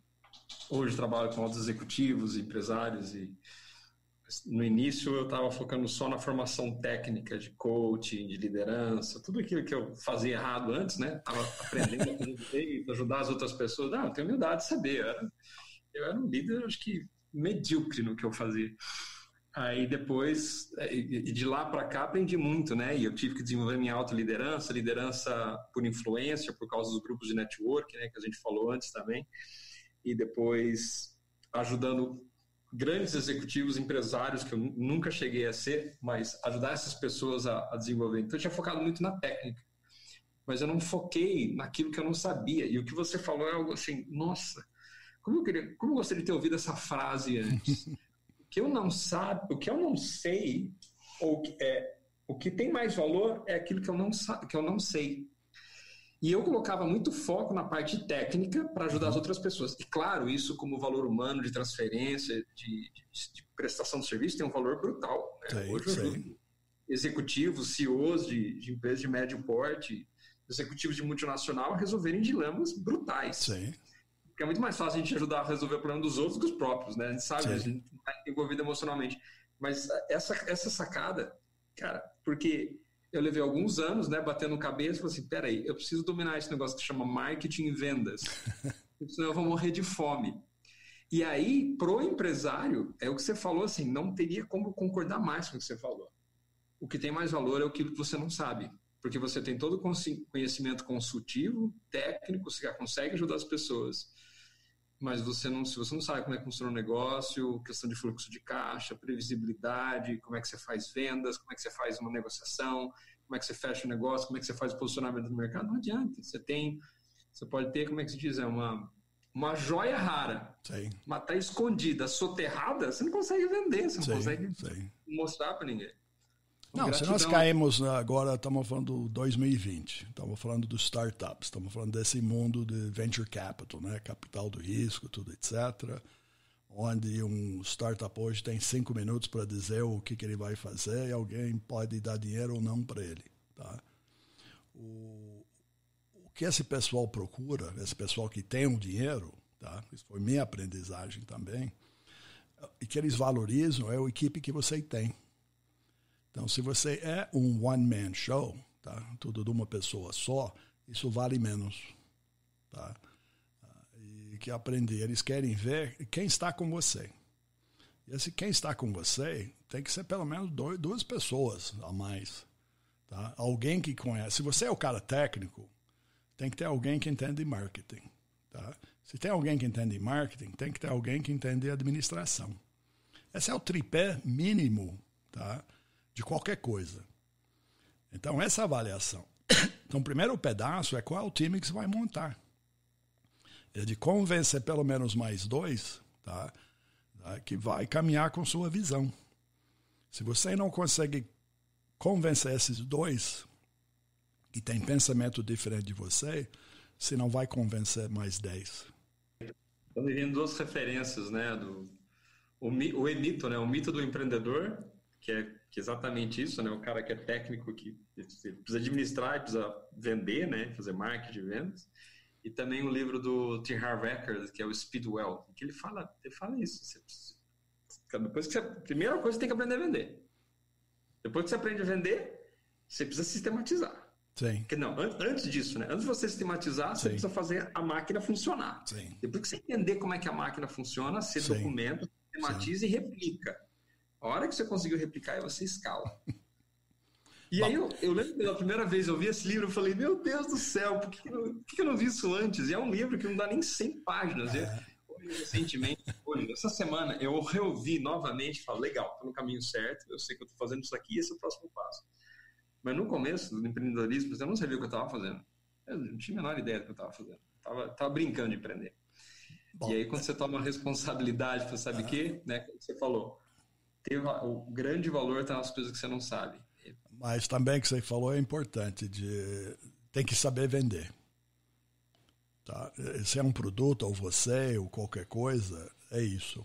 hoje trabalho com outros executivos, empresários e no início eu estava focando só na formação técnica de coaching, de liderança, tudo aquilo que eu fazia errado antes, né? Estava aprendendo a ajudar as outras pessoas. Não, eu tenho humildade de saber. Eu era, eu era um líder, acho que medíocre no que eu fazia. Aí depois, é, de lá para cá, aprendi muito, né? E eu tive que desenvolver minha autoliderança, liderança por influência, por causa dos grupos de network, né? Que a gente falou antes também. E depois ajudando grandes executivos, empresários, que eu nunca cheguei a ser, mas ajudar essas pessoas a, a desenvolver. Então, eu tinha focado muito na técnica, mas eu não foquei naquilo que eu não sabia. E o que você falou é algo assim, nossa, como eu, queria, como eu gostaria de ter ouvido essa frase antes. o que eu não sabe, o que eu não sei, ou é, o que tem mais valor é aquilo que eu não, que eu não sei. E eu colocava muito foco na parte técnica para ajudar as uhum. outras pessoas. E claro, isso como valor humano de transferência, de, de, de prestação de serviço, tem um valor brutal. Né? Sei, Hoje executivos, CEOs de, de empresas de médio porte, executivos de multinacional resolverem dilemas brutais. Sim. Porque é muito mais fácil a gente ajudar a resolver o problema dos outros que os próprios, né? A gente sabe, Sim. a gente está envolvido emocionalmente. Mas essa, essa sacada, cara, porque eu levei alguns anos, né, batendo cabeça, falei assim, peraí, eu preciso dominar esse negócio que chama marketing e vendas, senão eu vou morrer de fome. E aí, pro empresário, é o que você falou assim, não teria como concordar mais com o que você falou. O que tem mais valor é o que você não sabe, porque você tem todo o conhecimento consultivo, técnico, você já consegue ajudar as pessoas mas você não, se você não sabe como é que funciona o negócio, questão de fluxo de caixa, previsibilidade, como é que você faz vendas, como é que você faz uma negociação, como é que você fecha o negócio, como é que você faz o posicionamento do mercado, não adianta. Você tem, você pode ter, como é que se diz, é uma uma joia rara, Sim. mas está escondida, soterrada, você não consegue vender, você não Sim. consegue Sim. mostrar para ninguém. Não, se nós caímos né, agora, estamos falando de 2020, estamos falando dos startups, estamos falando desse mundo de venture capital, né? capital do risco, tudo, etc. Onde um startup hoje tem cinco minutos para dizer o que, que ele vai fazer e alguém pode dar dinheiro ou não para ele. Tá? O, o que esse pessoal procura, esse pessoal que tem o um dinheiro, tá? isso foi minha aprendizagem também, é, e que eles valorizam é a equipe que você tem. Então, se você é um one-man show, tá? tudo de uma pessoa só, isso vale menos. Tá? Ah, e que aprender, eles querem ver quem está com você. E esse quem está com você tem que ser pelo menos dois, duas pessoas a mais. Tá? Alguém que conhece. Se você é o cara técnico, tem que ter alguém que entende marketing. Tá? Se tem alguém que entende marketing, tem que ter alguém que entende administração. Esse é o tripé mínimo tá? de qualquer coisa. Então, essa avaliação. Então, o primeiro pedaço é qual é o time que você vai montar. É de convencer pelo menos mais dois tá? Né, que vai caminhar com sua visão. Se você não consegue convencer esses dois que têm pensamento diferente de você, você não vai convencer mais dez. Estão vivendo duas referências, né? Do, o, o mito, né? O mito do empreendedor que é, que é exatamente isso, né? O cara que é técnico, que precisa administrar, precisa vender, né? Fazer marketing, de vendas. E também o livro do T. Harv que é o Speedwell, que ele fala, ele fala isso. Você, depois que você, primeira coisa, você tem que aprender a vender. Depois que você aprende a vender, você precisa sistematizar. Sim. Porque, não, an antes disso, né? Antes de você sistematizar, Sim. você precisa fazer a máquina funcionar. Sim. Depois que você entender como é que a máquina funciona, você Sim. documenta, sistematiza e replica. A hora que você conseguiu replicar, aí você escala. E aí eu, eu, lembro pela primeira vez eu vi esse livro, eu falei, meu Deus do céu, por que, eu, por que, eu não vi isso antes? E é um livro que não dá nem 100 páginas. É. recentemente, essa semana, eu reouvi novamente e legal, estou no caminho certo, eu sei que eu estou fazendo isso aqui, esse é o próximo passo. Mas no começo do empreendedorismo, eu não sabia o que eu estava fazendo. Eu não tinha a menor ideia do que eu estava fazendo. estava tava brincando de empreender. Bom. E aí, quando você toma responsabilidade, você sabe o ah. uhum. quê? Né, você falou, o grande valor está nas coisas que você não sabe. Mas também que você falou é importante de tem que saber vender. Tá? Se é um produto ou você ou qualquer coisa, é isso.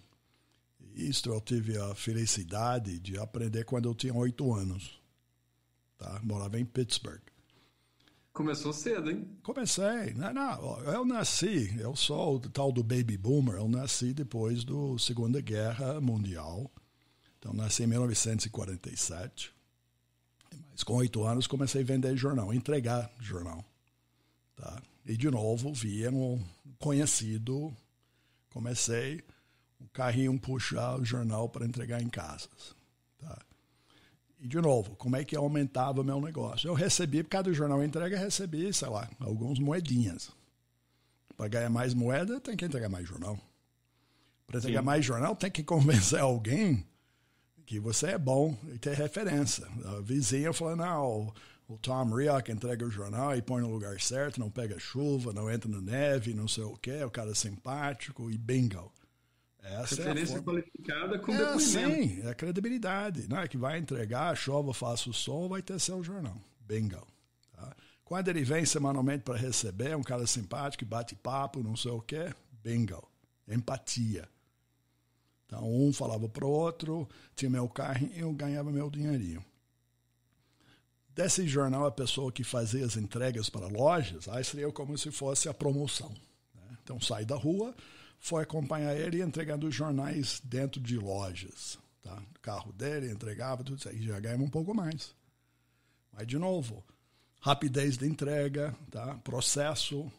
Isso eu tive a felicidade de aprender quando eu tinha oito anos. Tá? Morava em Pittsburgh. Começou cedo, hein? Comecei. Não, não, eu nasci, eu sou o tal do baby boomer, eu nasci depois da Segunda Guerra Mundial. Então, nasci em 1947. Mas com oito anos comecei a vender jornal, entregar jornal. Tá? E de novo via um conhecido, comecei um carrinho puxar o jornal para entregar em casas. Tá? E de novo, como é que aumentava meu negócio? Eu recebi, por cada jornal entrega, recebi, sei lá, algumas moedinhas. Para ganhar mais moeda, tem que entregar mais jornal. Para entregar Sim. mais jornal, tem que convencer alguém que você é bom e tem referência. A vizinha falou, não, ah, o Tom que entrega o jornal e põe no lugar certo, não pega chuva, não entra na neve, não sei o quê, é o cara é simpático e bingo. Essa Referência é a qualificada com é, depoimento. Sim, é a credibilidade. Não é que vai entregar, chova, faça o sol, vai ter seu jornal. Bingo. Tá? Quando ele vem semanalmente para receber, é um cara simpático, bate papo, não sei o quê, bingo. Empatia. Então, um falava para o outro, tinha meu carro e eu ganhava meu dinheirinho. Desse jornal, a pessoa que fazia as entregas para lojas, aí seria como se fosse a promoção. Né? Então, sai da rua, foi acompanhar ele e entregando os jornais dentro de lojas. Tá? O carro dele, entregava, tudo isso aí, já ganhava um pouco mais. Mas, de novo, rapidez de entrega, tá? processo,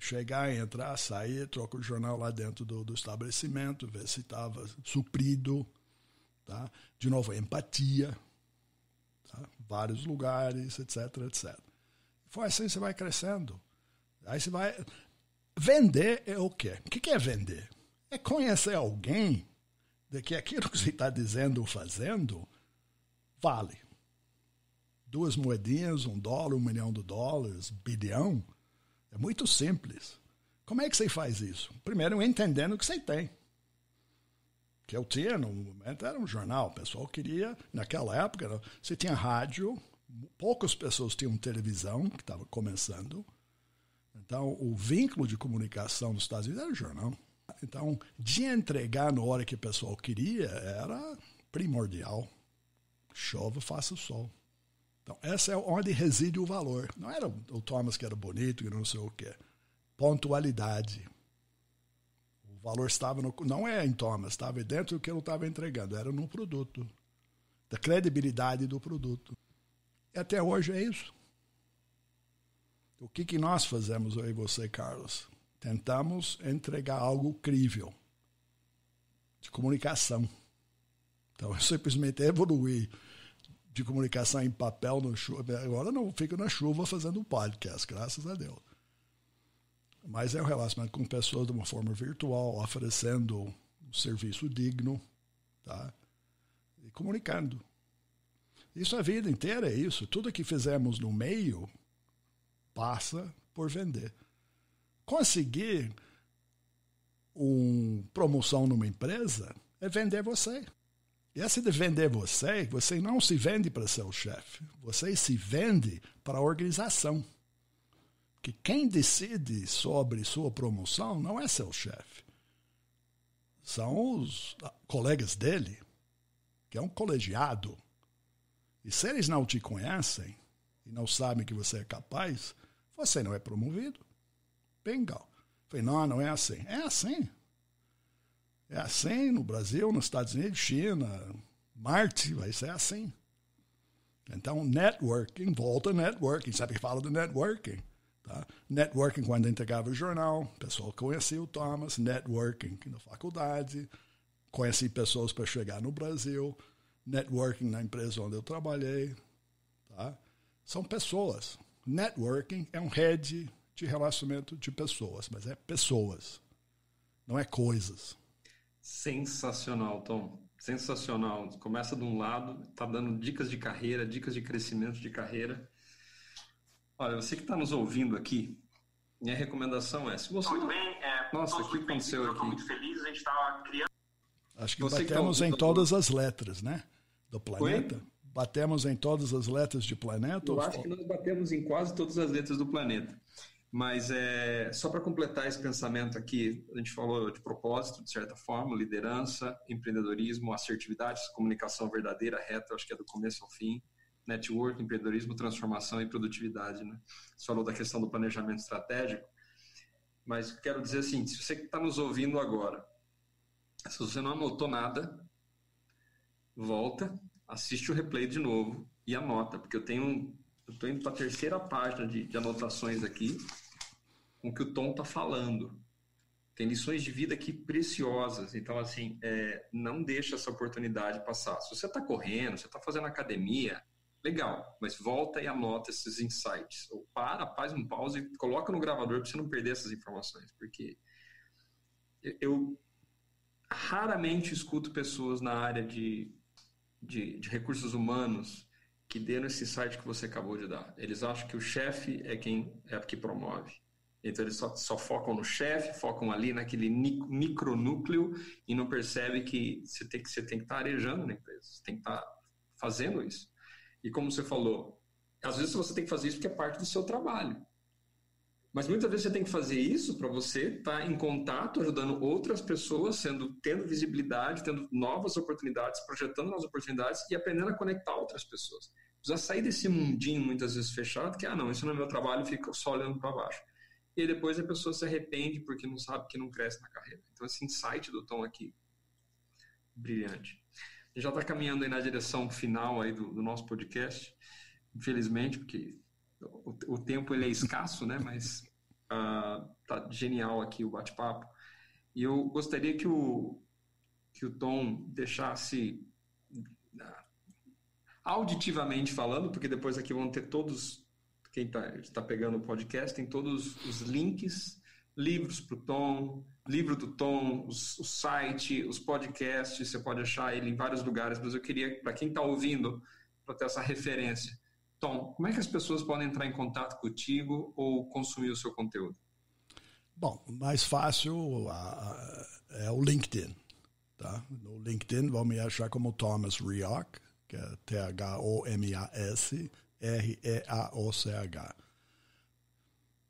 chegar, entrar, sair, troca o jornal lá dentro do, do estabelecimento, ver se estava suprido. Tá? De novo, empatia. Tá? Vários lugares, etc, etc. Foi assim você vai crescendo. Aí você vai. Vender é o quê? O que é vender? É conhecer alguém de que aquilo que você está dizendo ou fazendo vale. Duas moedinhas, um dólar, um milhão de dólares, bilhão é muito simples. Como é que você faz isso? Primeiro, entendendo o que você tem. Que eu tinha, no momento, era um jornal. O pessoal queria, naquela época, você tinha rádio, poucas pessoas tinham televisão, que estava começando. Então, o vínculo de comunicação dos Estados Unidos era o jornal. Então, de entregar na hora que o pessoal queria era primordial. Chova, faça o sol. Então, essa é onde reside o valor. Não era o Thomas que era bonito, que não sei o quê. Pontualidade. O valor estava no, não é em Thomas, estava dentro do que eu estava entregando, era no produto. Da credibilidade do produto. E até hoje é isso. O que, que nós fazemos, aí você, Carlos? Tentamos entregar algo crível de comunicação. Então, eu simplesmente evoluir de comunicação em papel no chuva. Agora não fico na chuva fazendo um podcast, graças a Deus. Mas é o um relacionamento com pessoas de uma forma virtual, oferecendo um serviço digno, tá? E comunicando. Isso a vida inteira é isso. Tudo que fizemos no meio passa por vender. Conseguir uma promoção numa empresa é vender você. E se assim de vender você, você não se vende para seu chefe, você se vende para a organização. Porque quem decide sobre sua promoção não é seu chefe, são os ah, colegas dele, que é um colegiado. E se eles não te conhecem e não sabem que você é capaz, você não é promovido. Legal. Falei, não, não é assim. É assim. É assim no Brasil, nos Estados Unidos, China, Marte, vai ser assim. Então, networking, volta networking. sabe que fala do networking. Tá? Networking quando entregava o jornal, o pessoal conhecia o Thomas, networking na faculdade, conheci pessoas para chegar no Brasil, networking na empresa onde eu trabalhei. Tá? São pessoas. Networking é um rede de relacionamento de pessoas, mas é pessoas, não é coisas. Sensacional, Tom. Sensacional. Começa de um lado, tá dando dicas de carreira, dicas de crescimento de carreira. Olha, você que está nos ouvindo aqui, minha recomendação é, se você Muito bem, é, Nossa, o que aconteceu bem, aqui? Muito feliz, a gente tá criando... Acho que você batemos que tá em tá todas as letras, né? Do planeta. Foi? Batemos em todas as letras de planeta? Eu ou... acho que nós batemos em quase todas as letras do planeta. Mas é, só para completar esse pensamento aqui, a gente falou de propósito, de certa forma, liderança, empreendedorismo, assertividade, comunicação verdadeira, reta, acho que é do começo ao fim, network, empreendedorismo, transformação e produtividade. Né? Você falou da questão do planejamento estratégico, mas quero dizer assim, se você que está nos ouvindo agora, se você não anotou nada, volta, assiste o replay de novo e anota, porque eu tenho eu estou indo para a terceira página de, de, anotações aqui, com o que o Tom está falando. Tem lições de vida aqui preciosas. Então, assim, é, não deixa essa oportunidade passar. Se você está correndo, você está fazendo academia, legal, mas volta e anota esses insights. Ou para, faz um pause e coloca no gravador para você não perder essas informações. Porque eu raramente escuto pessoas na área de, de, de recursos humanos que dê esse site que você acabou de dar. Eles acham que o chefe é quem é que promove. Então eles só, só focam no chefe, focam ali naquele micronúcleo e não percebe que você tem que você tem que estar tá arejando na empresa, você tem que estar tá fazendo isso. E como você falou, às vezes você tem que fazer isso porque é parte do seu trabalho. Mas muitas vezes você tem que fazer isso para você estar tá em contato, ajudando outras pessoas, sendo tendo visibilidade, tendo novas oportunidades, projetando novas oportunidades e aprendendo a conectar outras pessoas. Precisa sair desse mundinho muitas vezes fechado que ah não, isso não é meu trabalho, fica só olhando para baixo. E depois a pessoa se arrepende porque não sabe que não cresce na carreira. Então esse insight do Tom aqui brilhante. Já está caminhando aí na direção final aí do, do nosso podcast, infelizmente, porque o, o, tempo ele é escasso, né? Mas Uh, tá genial aqui o bate-papo. E eu gostaria que o, que o Tom deixasse ah, auditivamente falando, porque depois aqui vão ter todos, quem está tá pegando o podcast, tem todos os links, livros para o Tom, livro do Tom, os, o site, os podcasts, você pode achar ele em vários lugares, mas eu queria, para quem está ouvindo, para ter essa referência. Tom, como é que as pessoas podem entrar em contato contigo ou consumir o seu conteúdo? Bom, mais fácil é o LinkedIn. Tá? No LinkedIn vão me achar como Thomas Rioch, que é T-H-O-M-A-S R-E-A-O-C-H.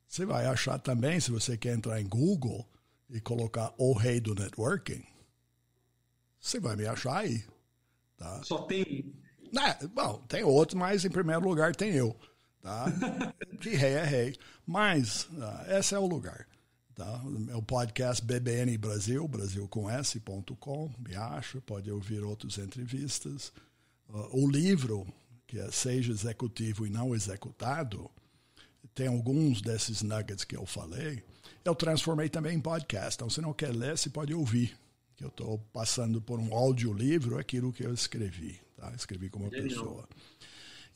Você vai achar também, se você quer entrar em Google e colocar o rei do networking, você vai me achar aí. Tá? Só tem é, bom, tem outros, mas em primeiro lugar tem eu. Tá? que rei é rei. Mas uh, esse é o lugar. Tá? Meu podcast BBN Brasil, brasilcom.com, me acho, pode ouvir outras entrevistas. Uh, o livro, que é Seja Executivo e Não Executado, tem alguns desses nuggets que eu falei, eu transformei também em podcast. Então, se não quer ler, você pode ouvir que eu estou passando por um audiolivro é aquilo que eu escrevi, tá? escrevi como pessoa.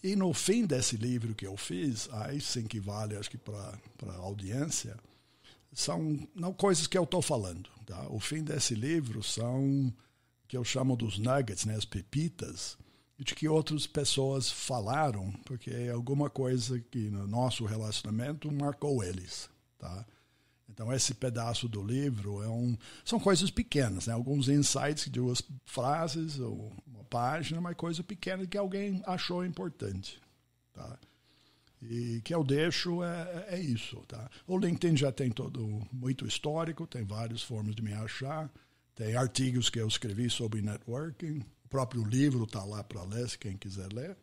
E no fim desse livro que eu fiz, aí sim que vale, acho que para a audiência, são não coisas que eu estou falando. Tá? O fim desse livro são que eu chamo dos nuggets, né, as pepitas, de que outras pessoas falaram, porque é alguma coisa que no nosso relacionamento marcou eles. Tá? Então, esse pedaço do livro é um, são coisas pequenas, né? alguns insights de duas frases ou uma página, mas coisa pequena que alguém achou importante. Tá? E que eu deixo é, é isso. Tá? O LinkedIn já tem todo muito histórico, tem várias formas de me achar, tem artigos que eu escrevi sobre networking, o próprio livro está lá para ler, se quem quiser ler.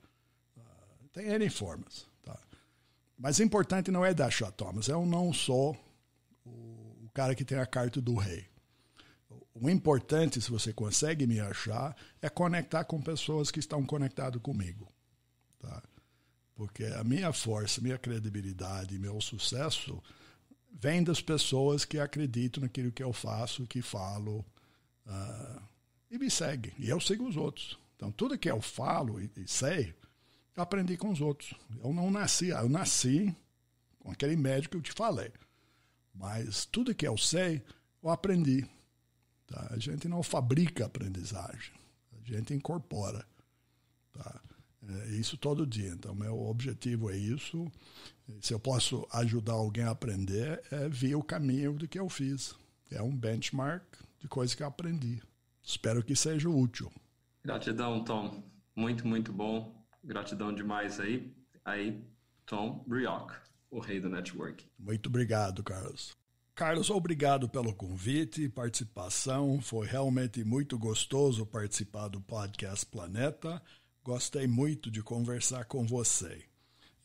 Ah, tem N formas. Tá? Mas o importante não é deixar Thomas, eu não sou cara que tem a carta do rei. O importante, se você consegue me achar, é conectar com pessoas que estão conectadas comigo. Tá? Porque a minha força, minha credibilidade, meu sucesso vem das pessoas que acreditam naquilo que eu faço, que falo uh, e me seguem. E eu sigo os outros. Então, tudo que eu falo e, e sei, aprendi com os outros. Eu não nasci, eu nasci com aquele médico que eu te falei. Mas tudo que eu sei, eu aprendi. Tá? A gente não fabrica aprendizagem, a gente incorpora. Tá? É isso todo dia. Então, meu objetivo é isso. Se eu posso ajudar alguém a aprender, é ver o caminho do que eu fiz. É um benchmark de coisa que eu aprendi. Espero que seja útil. Gratidão, Tom. Muito, muito bom. Gratidão demais aí. Aí, Tom Brioc o rei do network. Muito obrigado, Carlos. Carlos, obrigado pelo convite e participação. Foi realmente muito gostoso participar do podcast Planeta. Gostei muito de conversar com você.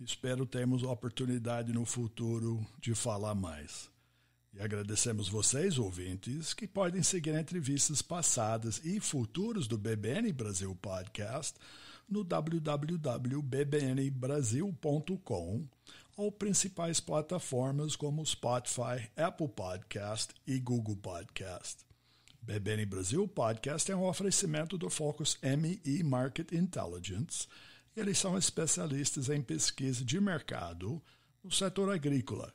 Espero termos a oportunidade no futuro de falar mais. E agradecemos vocês, ouvintes, que podem seguir entrevistas passadas e futuras do BBN Brasil Podcast no www.bbnbrasil.com ou principais plataformas como Spotify, Apple Podcast e Google Podcast. BBN Brasil Podcast é um oferecimento do Focus ME Market Intelligence. Eles são especialistas em pesquisa de mercado no setor agrícola.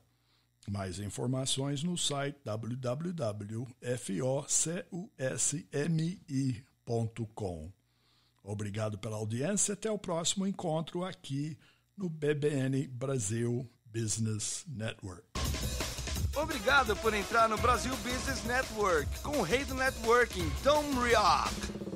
Mais informações no site www.focusmi.com. Obrigado pela audiência. Até o próximo encontro aqui no BBN Brasil Business Network. Obrigado por entrar no Brasil Business Network com o rei do networking, Tom Rioch.